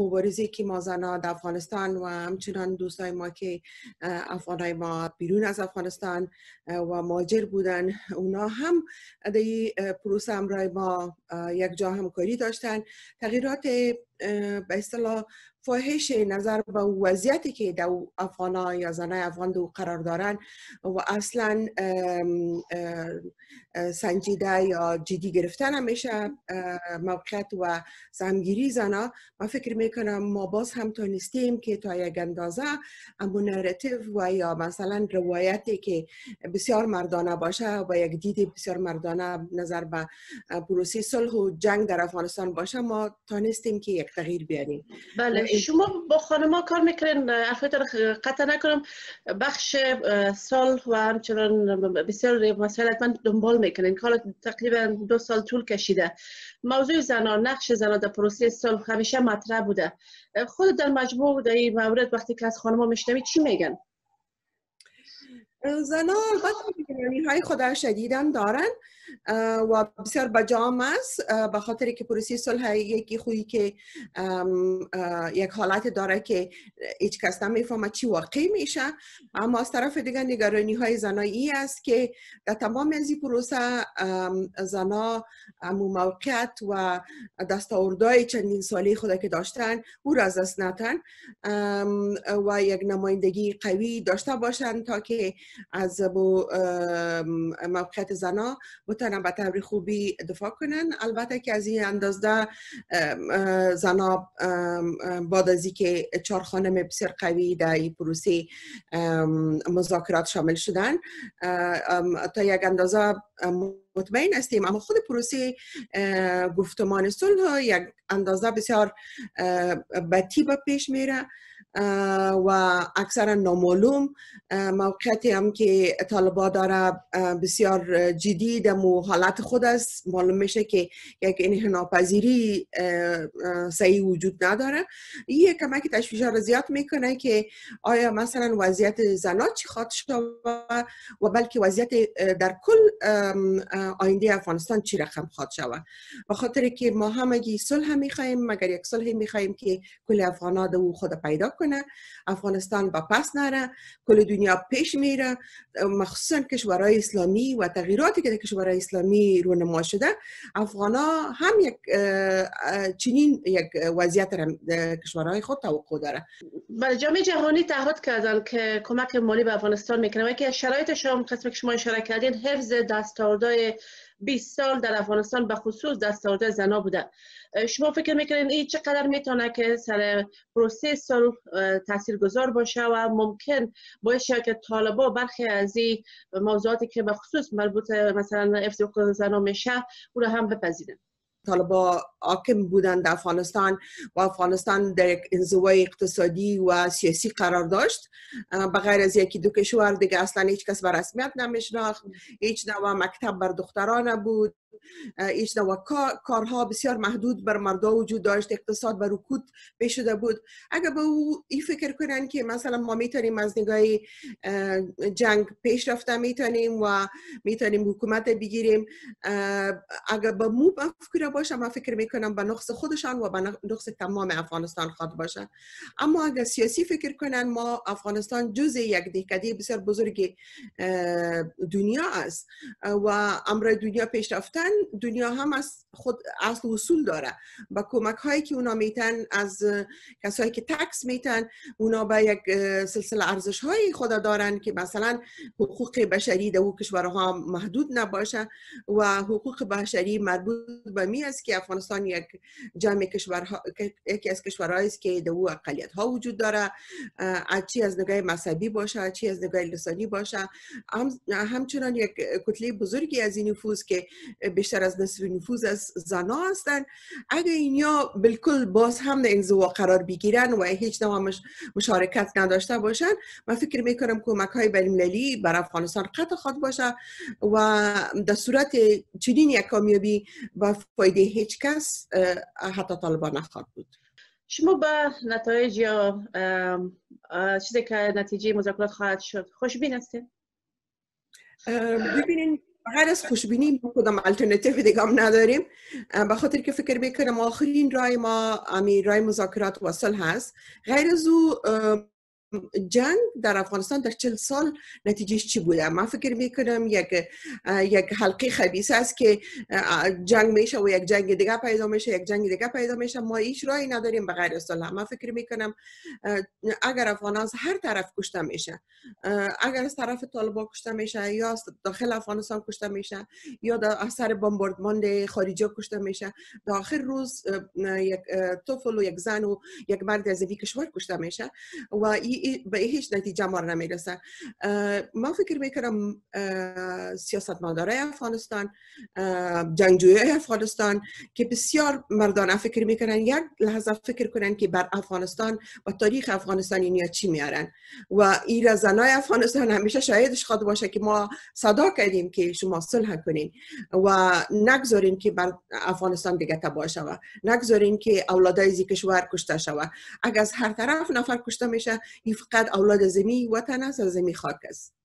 مبارزه که ما در افغانستان و همچنان دوستای ما که افغانای ما بیرون از افغانستان و ماجر بودن اونا هم در پروسه همراه ما یک جا همکاری داشتن تغییرات به اصطلاح فاحش نظر به وضعیتی که در افغان یا زنای افغان دو قرار دارن و اصلا سنجیده یا جدی گرفتن همیشه موقعیت و زمگیری زنا ما فکر میکنم ما باز هم تونستیم که تا یک اندازه امون نراتیو و یا مثلا روایتی که بسیار مردانه باشه و یک دید بسیار مردانه نظر به پروسی صلح و جنگ در افغانستان باشه ما تونستیم که یک تغییر بله شما با خانما کار میکنین قطع نکنم بخش سال و همچنان بسیار مسئله من دنبال میکنین حالا تقریبا دو سال طول کشیده موضوع زنان نقش زنان در پروسه سال همیشه مطرح بوده خود در مجموع در این مورد وقتی که از خانما میشنوی چی میگن زنان البته یعنی های خدا شدیدن دارن و بسیار بجام است به که پروسی صلح یکی خویی که یک حالت داره که هیچ کس نمیفهمه چی واقع میشه اما از طرف دیگه نگرانی های زنایی است که در تمام از پروسه زنا موقعیت و دستاوردهای چندین سالی خود که داشتن او را از دست نتن و یک نمایندگی قوی داشته باشند تا که از موقعیت زنا بتونن به طور خوبی دفاع کنن البته که از این اندازه زنا بعد از که چهار خانم بسیار قوی در این پروسه مذاکرات شامل شدن تا یک اندازه مطمئن هستیم اما خود پروسه گفتمان صلح یک اندازه بسیار بطی به پیش میره و اکثرا نامعلوم موقعیتی هم که طالبا داره بسیار جدی در حالت خود است معلوم میشه که یک انحناپذیری صحیح وجود نداره این کمک تشویش را زیاد میکنه که آیا مثلا وضعیت زنا چی خواهد شد و بلکه وضعیت در کل آینده افغانستان چی رقم خواهد شود و خاطر که ما همگی صلح میخواهیم مگر یک صلح میخواهیم که کل افغانا او خود پیدا کنیم افغانستان به پس نره کل دنیا پیش میره مخصوصا کشورهای اسلامی و تغییراتی که در کشورهای اسلامی رونما شده افغانا هم یک چنین یک وضعیت کشورهای خود توقع داره بله جامعه جهانی تعهد کردن که کمک مالی به افغانستان میکنه و که شرایطش شما قسم که شما اشاره کردین حفظ دستاوردهای 20 سال در افغانستان به خصوص در زنا بوده شما فکر میکنین این چقدر میتونه که سر پروسه سال تاثیر گذار باشه و ممکن باشه که طالبا برخی از این موضوعاتی که به خصوص مربوط مثلا حفظ حقوق زنا میشه او را هم بپذیرن طالبا حاکم بودن در افغانستان و افغانستان در یک انزوای اقتصادی و سیاسی قرار داشت بغیر از یکی دو کشور دیگه اصلا هیچ کس به رسمیت نمیشناخت هیچ نوع مکتب بر دختران بود ایش کارها بسیار محدود بر مردا وجود داشت اقتصاد به رکود شده بود اگر به او این فکر کنن که مثلا ما میتونیم از نگاه جنگ پیش رفته میتونیم و میتونیم حکومت بگیریم اگر به مو فکر باشه من فکر میکنم به نقص خودشان و به نقص تمام افغانستان خود باشه اما اگر سیاسی فکر کنن ما افغانستان جز یک دهکده بسیار بزرگ دنیا است و امر دنیا پیشرفته دنیا هم از خود اصل وصول داره با کمک هایی که اونا میتن از کسایی که تکس میتن اونا به یک سلسله ارزش های خود دارن که مثلا حقوق بشری در کشورها محدود نباشه و حقوق بشری مربوط به می است که افغانستان یک جمع کشورها یکی از کشورهایی است که در او اقلیت ها وجود داره چی از نگاه مذهبی باشه چی از نگاه لسانی باشه هم همچنان یک کتله بزرگی از این نفوذ که بیشتر از نصف نفوذ از زنا هستن اگه اینیا بالکل باز هم در انزوا قرار بگیرن و هیچ نوع مشارکت نداشته باشن من فکر میکنم کمک های بینالمللی برای افغانستان قطع خود باشه و در صورت چنین یک کامیابی با فایده هیچ کس حتی طالبان نخواد بود شما به نتایج یا چیزی که نتیجه مذاکرات خواهد شد خوشبین هستید ببینین غیر از خوشبینی ما کدام الटरनेटیو دیگه هم نداریم به خاطر که فکر بکنم آخرین رای ما امی رای مذاکرات وصل هست غیر از او جنگ در افغانستان در چل سال نتیجهش چی بوده من فکر میکنم یک یک حلقه خبیث است که جنگ میشه و یک جنگ دیگه پیدا میشه یک جنگ دیگه پیدا میشه ما هیچ راهی نداریم به غیر صلح من فکر میکنم اگر افغانستان هر طرف کشته میشه اگر از طرف طالبان کشته میشه یا داخل افغانستان کشته میشه یا در اثر بمباردمان خارجی کشته میشه داخل روز یک طفل و یک زن و یک مرد از کشور کشته میشه و به هیچ نتیجه مار نمیرسه ما فکر میکنم سیاست مداره افغانستان جنگجوی افغانستان که بسیار مردانه فکر میکنن یک لحظه فکر کنن که بر افغانستان و تاریخ افغانستان اینیا چی میارن و ایر زنای افغانستان همیشه شایدش خواد باشه که ما صدا کردیم که شما صلح کنین و نگذارین که بر افغانستان دیگه تباه شوه نگذارین که اولادای زی کشور کشته شوه اگر از هر طرف نفر کشته میشه این فقط اولاد زمین وطن است و زمین خاک است